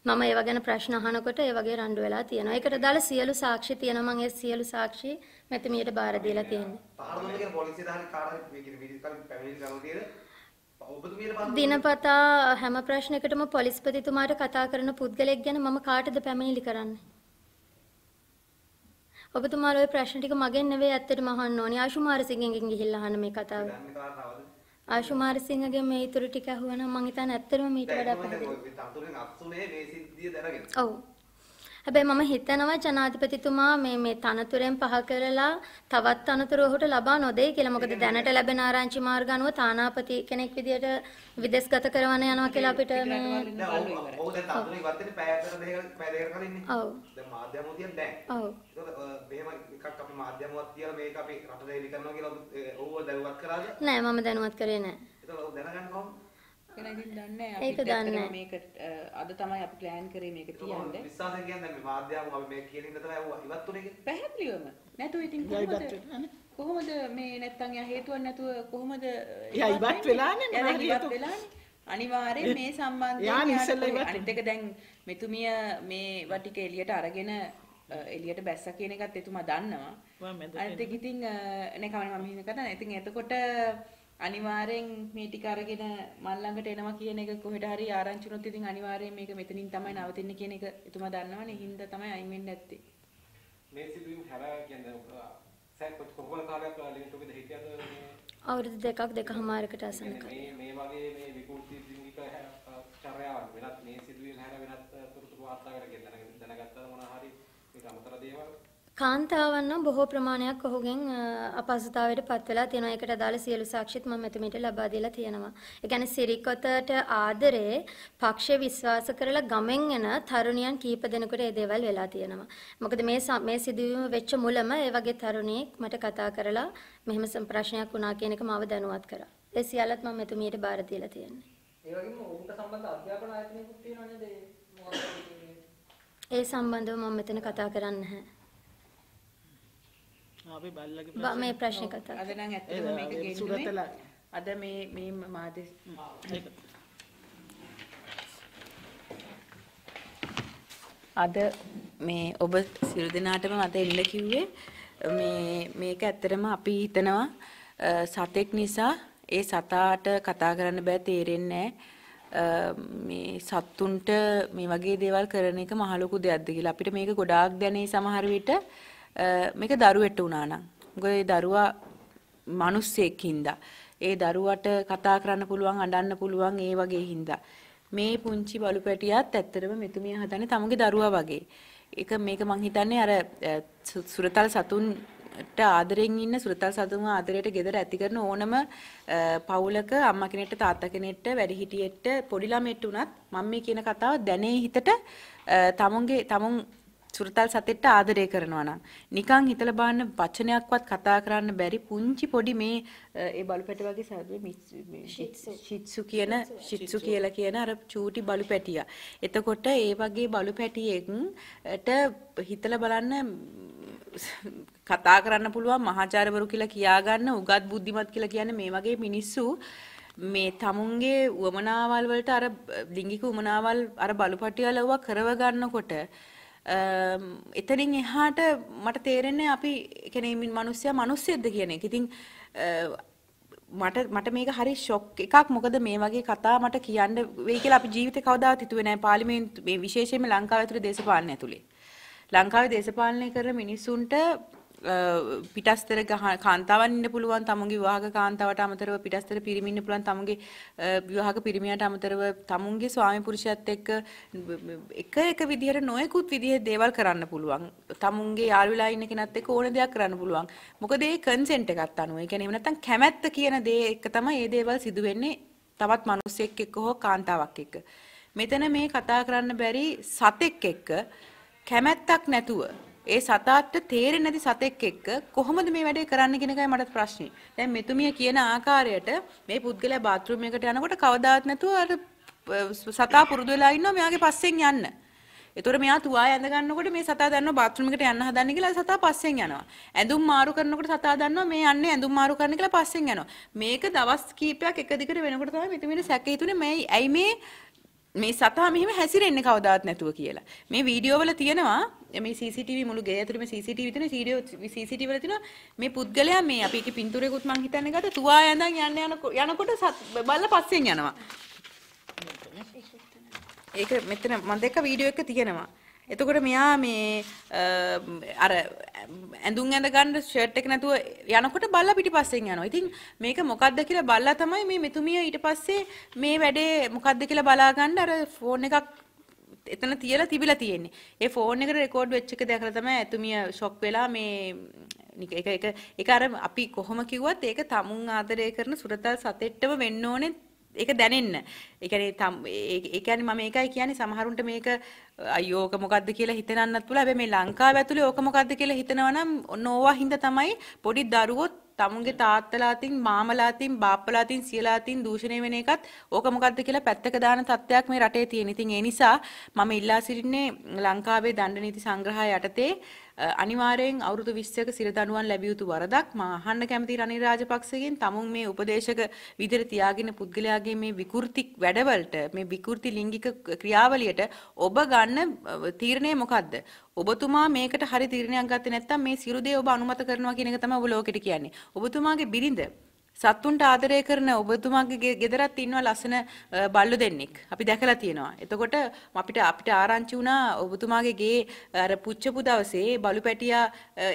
මම ඒව ගැන ප්‍රශ්න අහනකොට ඒ වගේ රණ්ඩු වෙලා තියෙනවා. ඒකට දාලා සියලු සාක්ෂි තියෙනවා මම ඒ සියලු සාක්ෂි මෙතනියට බාර දීලා තියෙනවා. පාර්ලිමේන්තුවේ පොලිසිය දහන කාර්යය මේ කියන විදිහට පැමිණිලි කරනවා දිනපතා හැම ප්‍රශ්නයකටම පොලිස්පතිතුමාට කතා කරන පුද්ගලයෙක් ගැන මම කාටද පැමිණිලි කරන්නේ? ඔබතුමාලා ওই ප්‍රශ්න ටික මගෙන් නෙවෙයි ඇත්තටම අහන්න ඕනේ. ආශුමාරසිංහගෙන් ගිහිල්ලා අහන්න මේ කතාව. ආශුමාරසිංහගෙන් මේ ඊටු ටික අහුවනම් මං හිතන්නේ ඇත්තටම මීට වඩා පැහැදිලි. ඔව්. හැබැයි මම හිතනවා ජනාධිපතිතුමා මේ මේ තනතුරෙන් පහ කරලා තවත් තනතුරු ඔහුට ලබා නොදෙයි කියලා. මොකද දැනට ලැබෙන ආරංචි මාර්ග අනුව තානාපති කෙනෙක් විදියට විදේශගත කරවන්න යනවා කියලා අපිට මේ ඔව් දැන් තනතුරු ඉවත් වෙන්නේ පැය අතර දෙක පැය දෙකකට කලින් ඉන්නේ. ඔව්. දැන් මාධ්‍යමෝ තියන දැන්. ඔව්. ඒක මෙහෙම එකක් අපි මාධ්‍යමෝත් තියලා මේක අපි රට දෙලි කරනවා කියලා ඔව් දැනුවත් කරාද? නෑ මම දැනුවත් කරේ නෑ. ඒක දැනගන්න කොහොමද? ගැන ඉතින් දන්නේ නැහැ. ඒක දන්නේ නැහැ. මේක අද තමයි අපි ප්ලෑන් කරේ මේක තියන්න. විශ්වාසයෙන් කියන්නේ දැන් මේ වාද්‍යාව අපි මේක කියන ඉඳලා ඇහුවා ඉවත් උනේ කියලා. පැහැදිලිවම. නැතු ඉතින් කොහොමද? කොහොමද මේ නැත්තම් යා හේතුවක් නැතුව කොහොමද යා ඉවත් වෙලානේ මොනවා හේතුවක් වෙලානේ. අනිවාර්යෙන් මේ සම්බන්ධයෙන් අනිත් එක දැන් මෙතුමිය මේ වටික එළියට අරගෙන එළියට බැස්ස කියන එකත් එතුමා දන්නවා. අනිත් එක ඉතින් නේ කවන මම හිතන. ඉතින් එතකොට අනිවාර්යෙන් මේ ටික අරගෙන මල් ළඟට එනවා කියන එක කොහෙට හරි ආරංචි වුණොත් ඉතින් අනිවාර්යෙන් මේක මෙතනින් තමයි නවතින්නේ කියන එක එතුමා දන්නවනේ. හින්දා තමයි අයින් වෙන්න ඇත්තේ. මේ සිදුවීම් හැර කියන්නේ සැක කොහොම කාලයක් ලින්ටුකේ දෙහිටියද අවුරුදු දෙකක් දෙකමාරකට අසනකම්. මේ මේ වගේ මේ විකෘති දින්නික චර්යාවන් වෙනත් මේ කාන්තාවන් නම් බොහෝ ප්‍රමාණයක් ඔහුගෙන් අපහසුතාවයට පත් වෙලා තියෙනවා. ඒකට අදාළ සියලු සාක්ෂිත් මම එතුමියට ලබා දීලා තියෙනවා. ඒ කියන්නේ සිරිකොතට ආදරේ පක්ෂ විශ්වාස කරලා ගමෙන් එන තරුණියන් කීප දෙනෙකුට මේ දේවල් වෙලා තියෙනවා. මොකද මේ මේ සිදුවීම වෙච්ච මුලම ඒ වගේ තරුණියෙක් මට කතා කරලා මෙහෙම ප්‍රශ්නයක් වුණා කියන එක මාව දැනුවත් කරා. ඒ සියල්ලත් මම එතුමියට බාර දීලා තියෙන්නේ. ඒ වගේම ඔවුන්ට සම්බන්ධ අධ්‍යාපන ආයතනයකුත් තියෙනවා නේද? ඒ සම්බන්ධව මම මෙතන කතා කරන්නේ නැහැ. අපේ බල්ලගේ ප්‍රශ්න මේ ප්‍රශ්නේ කතා අද නම් ඇත්තටම මේක ගෙන්නුනේ අද මේ මේ මාදේ අද මේ ඔබ සිරු දිනාටම අද එන්න කිව්වේ මේ මේක ඇත්තටම අපි හිතනවා සතෙක් නිසා ඒ සතාට කතා කරන්න බෑ තේරෙන්නේ මේ සත්තුන්ට මේ වගේ දේවල් කරන එක මහලොකු දෙයක්ද කියලා අපිට මේක ගොඩාක් දැනේ සමහර විට මේක දරුවෙට වුණා නම්. මොකද ඒ දරුවා මිනිස්සෙක් හින්දා. ඒ දරුවට කතා කරන්න පුළුවන්, අඬන්න පුළුවන් ඒ වගේ හින්දා. මේ පුංචි බලු පැටියත් ඇත්තටම මෙතුමිය හදන්නේ තමුගේ දරුවා වගේ. ඒක මේක මං හිතන්නේ අර සුරතල් සතුන්ට ආදරෙන් ඉන්න සුරතල් සතුන් ආදරයට ගෙදර ඇති කරන ඕනම පවුලක අම්මා කෙනෙක්ට තාත්තා කෙනෙක්ට වැඩිහිටියෙක්ට පොඩි ළමෙක්ට උනත් මම මේ කියන කතාව දැනේ හිතට තමුන්ගේ තමුන් සුරතල් සතෙට්ට ආදරය කරනවා නම් නිකන් හිතලා බලන්න වචනයක්වත් කතා කරන්න බැරි පුංචි පොඩි මේ ඒ බලුපැටි වගේ සර්වේ ෂිට්සු කියන ෂිට්සු කියලා කියන අර චූටි බලුපැටියා. එතකොට ඒ වගේ බලුපැටියෙක්ට හිතලා බලන්න කතා කරන්න පුළුවන් මහාචාර්යවරු කියලා කියාගන්න උගත් බුද්ධිමත් කියලා කියන්නේ මේ වගේ මිනිස්සු මේ තමුන්ගේ උවමනාවල් වලට අර ලිංගික උවමනාවල් අර බලුපටියලව කරව ගන්නකොට එතනින් එහාට මට තේරෙන්නේ අපි කෙනෙමින් මිනිස්සයා මිනිස්සෙක්ද කියන එක. ඉතින් මට මට මේක හරි ෂොක් එකක් මොකද මේ වගේ කතා මට කියන්න වෙයි කියලා අපි ජීවිතේ කවදාවත් හිතුවේ නැහැ පාර්ලිමේන්තු මේ විශේෂයෙන්ම ලංකාව ඇතුළේ දේශපාලන ඇතුළේ ලංකාවේ දේශපාලනය කරන මිනිස්සුන්ට පිටස්තර කාන්තාවන් ඉන්න පුළුවන් තමුන්ගේ විවාහක කාන්තාවට අමතරව පිටස්තර පිරිමි ඉන්න පුළුවන් තමුන්ගේ විවාහක පිරිමියට අමතරව තමුන්ගේ ස්වාමි පුරුෂයත් එක්ක එක එක විදිහට නොයෙකුත් විදිහේ දේවල් කරන්න පුළුවන් තමුන්ගේ යාළුවලා ඉන්න කෙනත් එක්ක ඕන දෙයක් කරන්න පුළුවන් මොකද ඒ කන්සෙන්ට් එකත් අනුව ඒ කියන්නේ එහෙම නැත්නම් කැමැත්ත කියන දේ එක තමයි මේ දේවල් සිදු වෙන්නේ තවත් මිනිස්සෙක් එක්ක හෝ කාන්තාවක් එක්ක මෙතන මේ කතා කරන්න බැරි සතෙක් එක්ක කැමැත්තක් නැතුව ඒ සතාට තේරෙන්නේ නැති සතෙක් එක්ක කොහොමද මේ වැඩේ කරන්න කියන එකයි මට ප්‍රශ්නේ. දැන් මෙතුමිය කියන ආකාරයට මේ පුද්ගලයා බාත් รู ම් එකට යනකොට කවදාවත් නැතුව අර සතා පුරුදු වෙලා ඉන්නවා මෙයාගේ පස්සෙන් යන්න. ඒතොර මෙයා තුවා ඇඳ ගන්නකොට මේ සතා දන්නවා බාත් รู ම් එකට යන්න හදන්නේ කියලා සතා පස්සෙන් යනවා. ඇඳුම් මාරු කරනකොට සතා දන්නවා මේ යන්නේ ඇඳුම් මාරු කරන්න කියලා පස්සෙන් යනවා. මේක දවස් කීපයක් එක දිගට වෙනකොට තමයි මෙතුමියට සැකේ හිතුනේ මේ ඇයි මේ මේ සතා මෙහෙම හැසිරෙන්නේ කවදාත් නැතුව කියලා. මේ වීඩියෝ වල තියෙනවා මේ CCTV මුළු ගේ ඇතුළේ මේ CCTV තියෙන වීඩියෝ CCTV වල තියෙනවා මේ පුද්ගලයා මේ අපි එක පින්තූරයකුත් මං හිතන්නේ ගත තුවා යඳන් යන්න යන යනකොට බල්ලා පස්සෙන් යනවා. ඒක මෙතන මම දැක්ක වීඩියෝ එක තියෙනවා. එතකොට මෙයා මේ අර ඇඳුම් ඇඳ ගන්න ෂර්ට් එක නැතුව යනකොට බල්ලා පිටිපස්සෙන් යනවා. ඉතින් මේක මොකද්ද කියලා බල්ලා තමයි මේ මෙතුමිය ඊට පස්සේ මේ වැඩේ මොකද්ද කියලා බලා ගන්න අර ෆෝන් එකක් එතන තියලා තිබිලා තියෙන්නේ. ඒ ෆෝන් එකට රෙකෝඩ් වෙච්ච එක දැකලා තමයි ඇතුමිය ෂොක් වෙලා මේ එක එක එක අර අපි කොහොම කිව්වත් ඒක තමුන් ආදරය කරන සුරතල් සතෙට්ටම වෙන්න ඕනේ ඒක දැනෙන්න. ඒ කියන්නේ ඒ කියන්නේ මම ඒකයි කියන්නේ සමහරුන්ට මේක අයියෝක මොකද්ද කියලා හිතනන්නත් පුළුවන්. හැබැයි මේ ලංකාව ඇතුලේ ඕක මොකද්ද කියලා හිතනවා නම් ඔන්න ඕවා හින්දා තමයි පොඩි දරුවොත් තමුන්ගේ තාත්තලාතින් මාමලාතින් බාප්පලාතින් සියලාතින් දූෂණය වෙන එකත් ඕක මොකද්ද කියලා පැත්තක දාන තත්ත්වයක් මේ රටේ තියෙන. ඉතින් ඒ නිසා මම ඉල්ලා සිටින්නේ ලංකාවේ දණ්ඩ නීති සංග්‍රහය යටතේ අනිවාරයෙන් අවුරුදු විශ්සක සිරදනුවන් ලැබියුතු වරදක් මහන්න කැමති රනි රාජපක්සගෙන් තමුන් මේ උපදේශක විදිර තියාගෙන පුද්ගලයාගේ මේ විකෘති වැඩවලට මේ විකෘති ලිංගික ක්‍රියාවලියට ඔබ ගන්න තීරණය මොකක්ද ඔබතුමා මේකට හරි තීරණයක් ගත්තේ නැත්නම් මේ සිරුදේ ඔබ අනුමත කරනවා කියන එක තමයි ඔබ ලෝකෙට කියන්නේ ඔබතුමාගේ බිරිඳ සත්තුන්ට ආදරය කරන ඔබතුමාගේ ගෙදරත් ඉන්නවා ලස්සන බල්ලු දෙන්නෙක්. අපි දැකලා තියෙනවා. එතකොට අපිට අපිට ආරංචි වුණා ඔබතුමාගේ ගේ අර පුච්චපු දවසේ බලු පැටියා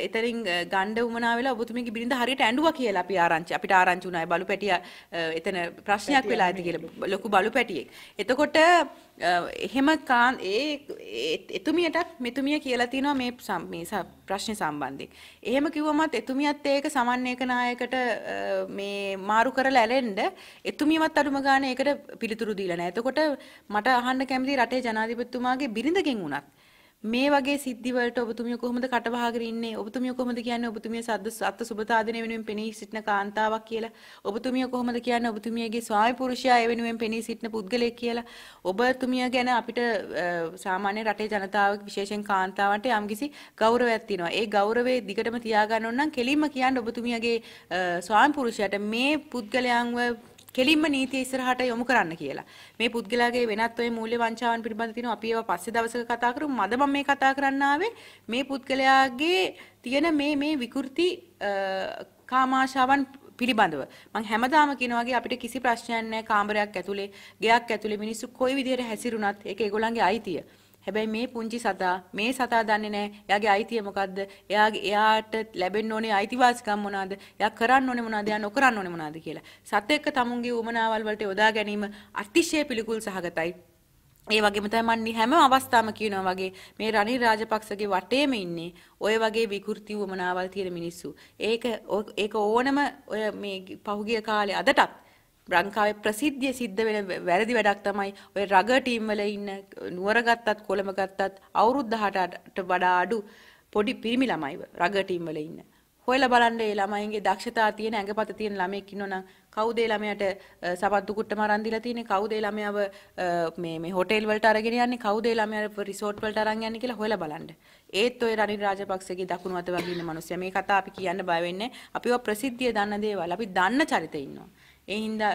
එතරින් ගණ්ඩ වුණා වෙලා ඔබතුමීගේ බිරිඳ හරියට ඇඬුවා කියලා අපි ආරංචි අපිට ආරංචි වුණා. බලු පැටියා එතන ප්‍රශ්නයක් වෙලා ඇති කියලා ලොකු බලු පැටියෙක්. එතකොට එහෙම කාන් ඒ එතුමියටත් මෙතුමිය කියලා තිනවා මේ මේ ප්‍රශ්නේ සම්බන්ධයෙන්. එහෙම කිව්වමත් එතුමියත් ඒක සමන්වයක නායකට මේ මාරු කරලා ඇලෙන්න එතුමියවත් අඩුම ගානේ ඒකට පිළිතුරු දීලා නැහැ. එතකොට මට අහන්න කැමති රටේ ජනාධිපතිතුමාගේ බිරිඳගෙන් උනත් මේ වගේ සිද්ධි වලට ඔබතුමිය කොහොමද කටවහගෙන ඉන්නේ? ඔබතුමිය කොහොමද කියන්නේ ඔබතුමිය සද්ද අත්ත සුබතාදින වෙනුවෙන් පෙනී සිටින කාන්තාවක් කියලා? ඔබතුමිය කොහොමද කියන්නේ ඔබතුමියගේ ස්වාමි පුරුෂයා ඒ වෙනුවෙන් පෙනී සිටින පුද්ගලයෙක් කියලා? ඔබතුමිය ගැන අපිට සාමාන්‍ය රටේ ජනතාවගේ විශේෂයෙන් කාන්තාවන්ට යම්කිසි ගෞරවයක් තියෙනවා. ඒ ගෞරවය දිගටම තියාගන්න ඕන නම් කෙලින්ම කියන්න ඔබතුමියගේ ස්වාමි පුරුෂයාට මේ පුද්ගලයන්ව කෙලින්ම නීතිය ඉස්සරහට යොමු කරන්න කියලා. මේ පුද්ගලයාගේ වෙනත් ওই මූල්‍ය වංචාවන් පිළිබඳ තියෙනවා. අපි ඒවා පස්සේ දවසක කතා කරමු. මද මම මේ කතා කරන්න ආවේ මේ පුද්ගලයාගේ තියෙන මේ මේ විකෘති කාමාශාවන් පිළිබඳව මං හැමදාම කියනවාගේ අපිට කිසි ප්‍රශ්නයක් නැහැ කාමරයක් ඇතුලේ ගෙයක් ඇතුලේ මිනිස්සු කොයි විදිහට හැසිරුණත් ඒක ඒගොල්ලන්ගේ අයිතිය. හැබැයි මේ පුංචි සතා මේ සතා දන්නේ නැහැ. එයාගේ අයිතිය මොකද්ද? එයාගේ එයාට ලැබෙන්න ඕනේ අයිතිවාසිකම් මොනවාද? එයා කරන්න ඕනේ මොනවාද? එයා නොකරන්න ඕනේ මොනවාද කියලා. සත් එක්ක තමුන්ගේ උමනාවල් වලට යොදා ගැනීම අතිශය පිළිකුල් සහගතයි. ඒ වගේම තමයි හැම අවස්ථාවම කියනවා වගේ මේ රනිල් රාජපක්ෂගේ වටේම ඉන්නේ ඔය වගේ විකෘති වමනාවල් තියෙන මිනිස්සු. ඒක ඒක ඕනම ඔය මේ පහුගිය කාලේ අදටත් ලංකාවේ ප්‍රසිද්ධිය සිද්ධ වෙන වැරදි වැඩක් තමයි ඔය රග ටීම් වල ඉන්න නුවර ගත්තත් කොළඹ ගත්තත් අවුරුදු 18ට වඩා අඩු පොඩි පිරිමි ළමයි රග ටීම් වල ඉන්න. හොයලා බලන්න ඒ ළමයින්ගේ දක්ෂතා තියෙන ඇඟපත තියෙන ළමයෙක් ඉන්නවනම් කවුද ඒ ළමයාට සපත්තු කුට්ටම අරන් දීලා තියෙන්නේ කවුද ඒ ළමයාව මේ මේ හෝටෙල් වලට අරගෙන යන්නේ කවුද ඒ ළමයාව රිසෝට් වලට අරන් යන්නේ කියලා හොයලා බලන්න. ඒත් ඔය රනිල් රාජපක්ෂගේ දකුණු අත වගේ ඉන්න මිනිස්සු මේ කතා අපි කියන්න බය වෙන්නේ. අපිව ප්‍රසිද්ධිය දන්න දේවල් අපි දන්න චරිත ඉන්නවා. ඒ හින්දා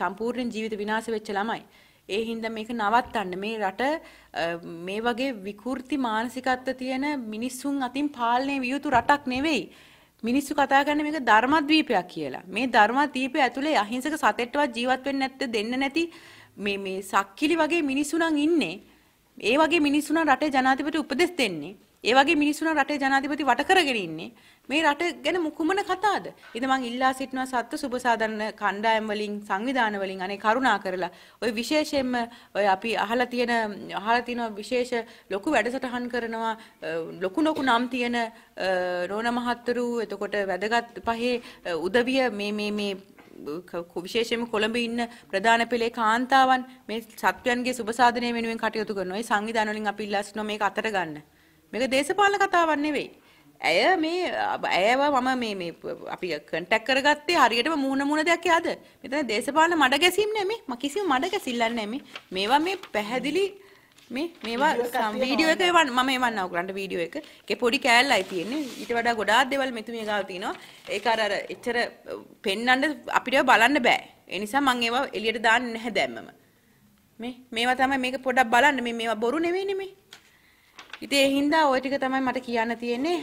සම්පූර්ණ ජීවිත විනාශ වෙච්ච ළමයි. ඒ හින්දා මේක නවත්තන්න මේ රට මේ වගේ විකෘති මානසිකත්ව තියෙන මිනිස්සුන් අතින් පාලනය විය යුතු රටක් නෙවෙයි. මිනිස්සු කතා කරන්නේ මේක ධර්මද්වීපයක් කියලා. මේ ධර්මද්වීපය ඇතුලේ අහිංසක සතෙක්ටවත් ජීවත් වෙන්නේ නැත්තේ දෙන්න නැති මේ මේ සක්කිලි වගේ මිනිස්සු නම් ඉන්නේ. ඒ වගේ මිනිස්සු නම් රටේ ජනාධිපති උපදෙස් දෙන්නේ. ඒ වගේ මිනිස්සුන රටේ ජනාධිපති වට කරගෙන ඉන්නේ. මේ රට ගැන මුකුමන කතාවද? ඉතින් මං ඉල්ලා සිටිනවා සත්ත්ව සුබසාධාරණ කණ්ඩායම් වලින් සංවිධාන වලින් අනේ කරුණා කරලා ඔය විශේෂයෙන්ම ඔය අපි අහලා තියෙන අහලා තියෙන විශේෂ ලොකු වැඩසටහන් කරනවා ලොකු ලොකු නම් තියෙන රෝණ මහත්තුරු එතකොට වැදගත් පහේ උදවිය මේ මේ මේ විශේෂයෙන්ම කොළඹ ඉන්න ප්‍රධාන පෙළේ කාන්තාවන් මේ සත්වයන්ගේ සුබසාධනය වෙනුවෙන් කටයුතු කරනවා. ඒ සංවිධාන වලින් අපි ඉල්ලා සිටිනවා මේක අතට ගන්න. මේක දේශපාලන කතාවක් නෙවෙයි. ඇය මේ ඇයව මම මේ මේ අපි කන්ටැක්ට් කරගත්තේ හරියටම මූණ මූණ දෙයක් ඇද. මෙතන දේශපාලන මඩ ගැසීම් නෙමෙයි. මම කිසිම මඩ ගැසිල්ලක් නෙමෙයි. මේවා මේ පැහැදිලි මේ මේවා වීඩියෝ එක මම එවන්න ඔයගලන්ට වීඩියෝ එක. ඒකේ පොඩි කෑල්ලයි තියෙන්නේ. ඊට වඩා ගොඩාක් දේවල් මෙතුමිය ගාව තිනවා. ඒක අර අර එච්චර පෙන්වන්න අපිට බලන්න බෑ. ඒ නිසා මම ඒවා එළියට දාන්නේ නැහැ දැම්මම. මේ මේවා තමයි මේක පොඩ්ඩක් බලන්න. මේ මේවා බොරු නෙවෙයිනේ මේ. ඉතින් ඒ හින්දා ওই ටික තමයි මට කියන්න තියෙන්නේ.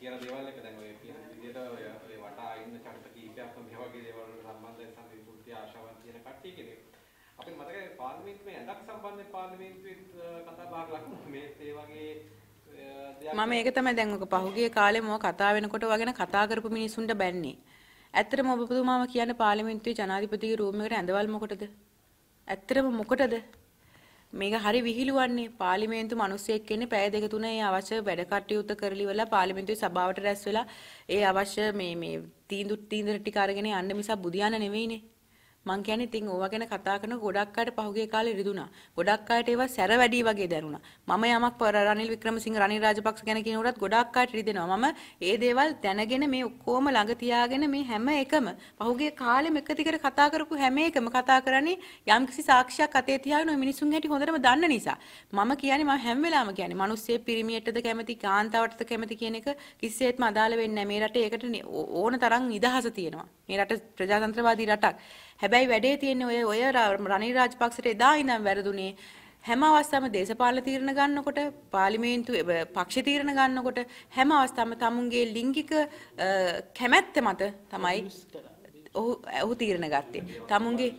කියන දේවල් එක දැන් ඔය කියන විදිහට ඔය ඔය වටා ඉන්න චරිත කීපයක් මේ වගේ දේවල් වලට සම්බන්ධයෙන් සම්පූර්ණ ආශාවන් තියෙන කට්ටිය කෙනෙක්. අපිට මතකයි පාර්ලිමේන්තුවේ ඇඳක් සම්බන්ධයෙන් පාර්ලිමේන්තුවේ කතා බහක් ලකුණු මේ ඒ වගේ මම ඒක තමයි දැන් ඔක පහුගිය කාලේ මම කතා වෙනකොට වගෙන කතා කරපු මිනිසුන්ට බැන්නේ. ඇත්තටම ඔබතුමාම කියන්නේ පාර්ලිමේන්තුවේ ජනාධිපතිගේ රූම් එකට ඇඳවල් මොකටද? ඇත්තටම මොකටද? මේක හරි විහිළුවන්නේ පාර්ලිමේන්තු මිනිස්සෙක් කෙන්නේ පැය දෙක තුන ඒ අවශ්‍ය වැඩ කටයුතු කරලිවලා පාර්ලිමේන්තුවේ සභාවට රැස් වෙලා ඒ අවශ්‍ය මේ මේ තීන්දුව තීන්දර ටික අරගෙන යන්න මිසක් බුදියාන නෙවෙයිනේ මං කියන්නේ ඉතින් ඕවා ගැන කතා කරන ගොඩක් අයට පහුගිය කාලේ රිදුනා. ගොඩක් අයට ඒවා සැර වැඩි වගේ දැනුණා. මම යමක් රනිල් වික්‍රමසිංහ රනිල් රාජපක්ෂ ගැන කියනකොටත් ගොඩක් අයට රිදෙනවා. මම ඒ දේවල් දැනගෙන මේ ඔක්කොම ළඟ තියාගෙන මේ හැම එකම පහුගිය කාලෙම එක දිගට කතා කරපු හැම එකම කතා කරන්නේ යම්කිසි සාක්ෂියක් අතේ තියාගෙන මිනිසුන් හැටි හොඳටම දන්න නිසා. මම කියන්නේ මම හැම වෙලාවෙම කියන්නේ මිනිස්සේ පිරිමියටද කැමති කාන්තාවටද කැමති කියන එක කිසිසේත්ම අදාළ වෙන්නේ නැහැ. මේ රටේ ඒකට ඕන තරම් නිදහස තියෙනවා. මේ රට ප්‍රජාතන්ත්‍රවාදී රටක්. හැබැයි වැඩේ තියෙන්නේ ඔය ඔය රනිල් රාජපක්ෂට එදා ඉඳන් වැරදුනේ හැම අවස්ථාවම දේශපාලන තීරණ ගන්නකොට පාර්ලිමේන්තු පක්ෂ තීරණ ගන්නකොට හැම අවස්ථාවම තමුන්ගේ ලිංගික කැමැත්ත මත තමයි ඔහු ඔහු තීරණ ගත්තේ. තමුන්ගේ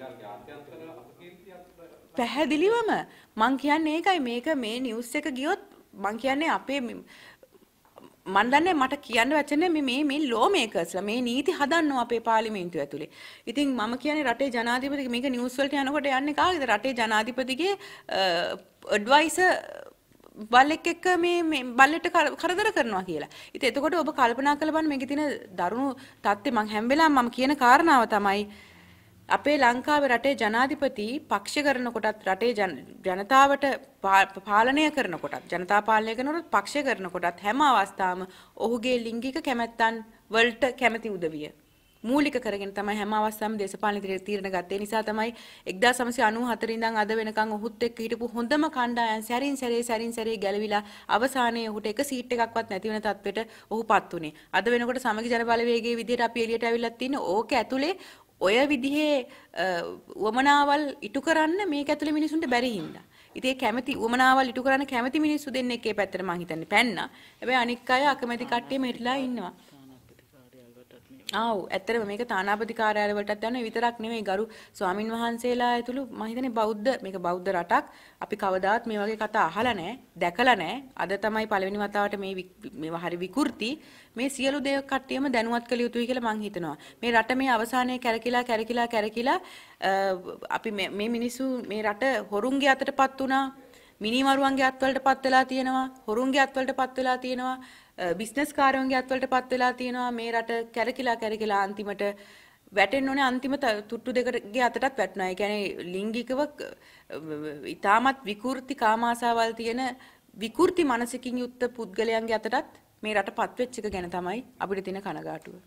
පැහැදිලිවම මං කියන්නේ ඒකයි මේක මේ නිවුස් එක ගියොත් මං කියන්නේ අපේ මන්දන්නේ මට කියන්න වචනේ මේ මේ මේ ලෝ මේකර්ස්ලා මේ නීති හදන්නවා අපේ පාර්ලිමේන්තුව ඇතුලේ. ඉතින් මම කියන්නේ රටේ ජනාධිපති මේක නිවුස් වලට යනකොට යන්නේ කාගේද? රටේ ජනාධිපතිගේ ඇඩ්වයිසර් බල්ලෙක් එක්ක මේ මේ බල්ලෙට කරදර කරනවා කියලා. ඉතින් එතකොට ඔබ කල්පනා කළ බලන්න මේකේ තියෙන දරුණු தත්ත්වය මම හැම වෙලාවෙම මම කියන කාරණාව තමයි අපේ ලංකාවේ රටේ ජනාධිපති පක්ෂ කරනකොටත් රටේ ජනතාවට පාලනය කරනකොටත් ජනතා පාලනය කරනකොටත් පක්ෂ කරනකොටත් හැම අවස්ථාවම ඔහුගේ ලිංගික කැමැත්තන් වලට කැමැති උදවිය මූලික කරගෙන තමයි හැම අවස්ථාවෙම දේශපාලන තීරණ ගත්තේ නිසා තමයි 1994 ඉඳන් අද වෙනකන් ඔහුත් එක්ක හිටපු හොඳම කණ්ඩායම් සැරින් සැරේ සැරින් සැරේ ගැලවිලා අවසානයේ ඔහුට එක සීට් එකක්වත් නැති වෙන තත්ත්වයට ඔහුපත් උනේ. අද වෙනකොට සමගි ජනබලවේගයේ විදිහට අපි එළියට ඇවිල්ලා තින්නේ ඕක ඇතුලේ ඔය විදිහේ වමනාවල් ඉටු කරන්න මේ ඇතුළ මිනිසුන්ට බැරි හින්දා. ඉතින් කැමැති වමනාවල් ඉටු කරන්න කැමැති මිනිස්සු දෙන්න එකේ පැත්තට මං හිතන්නේ පැන්න. හැබැයි අනික් අය අකමැති කට්ටිය මෙරිලා ඉන්නවා. ආව් ඇත්තටම මේක තානාපති කාර්යාලවලටත් යන විතරක් නෙමෙයි ගරු ස්වාමින් වහන්සේලා ඇතුළු මම හිතන්නේ බෞද්ධ මේක බෞද්ධ රටක් අපි කවදාත් මේ වගේ කතා අහලා නැහැ දැකලා නැහැ අද තමයි පළවෙනි වතාවට මේ මේවා හරි විකෘති මේ සියලු දේ කට්ටියම දැනුවත් කළ යුතුයි කියලා මම හිතනවා මේ රට මේ අවසානයේ කැරකිලා කැරකිලා කැරකිලා අපි මේ මිනිස්සු මේ රට හොරුන්ගේ අතටපත් වුණා මිනිමරුවන්ගේ අත්වලටපත් වෙලා තියෙනවා හොරුන්ගේ අත්වලටපත් වෙලා තියෙනවා බිස්නස් කාරෝන්ගයත්වලට පත් වෙලා තියෙනවා මේ රට කැරකිලා කැරකිලා අන්තිමට වැටෙන්න ඕනේ අන්තිම තුට්ටු දෙකගේ අතටත් වැටෙනවා. ඒ කියන්නේ ලිංගිකව ඊටමත් විකෘති කාමාසාවල් තියෙන විකෘති මනසකින් යුක්ත පුද්ගලයන්ගේ අතටත් මේ රට පත්වෙච්ච එක ගැන තමයි අපිට තියෙන කනගාටුව.